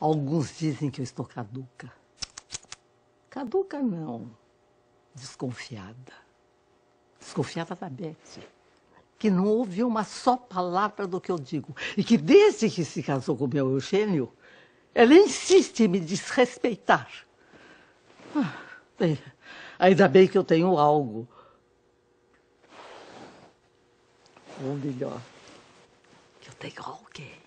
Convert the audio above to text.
Alguns dizem que eu estou caduca. Caduca não. Desconfiada. Desconfiada da Beth. Que não ouve uma só palavra do que eu digo. E que desde que se casou com meu Eugênio, ela insiste em me desrespeitar. Ah, bem, ainda bem que eu tenho algo. Ou melhor, que eu tenho alguém.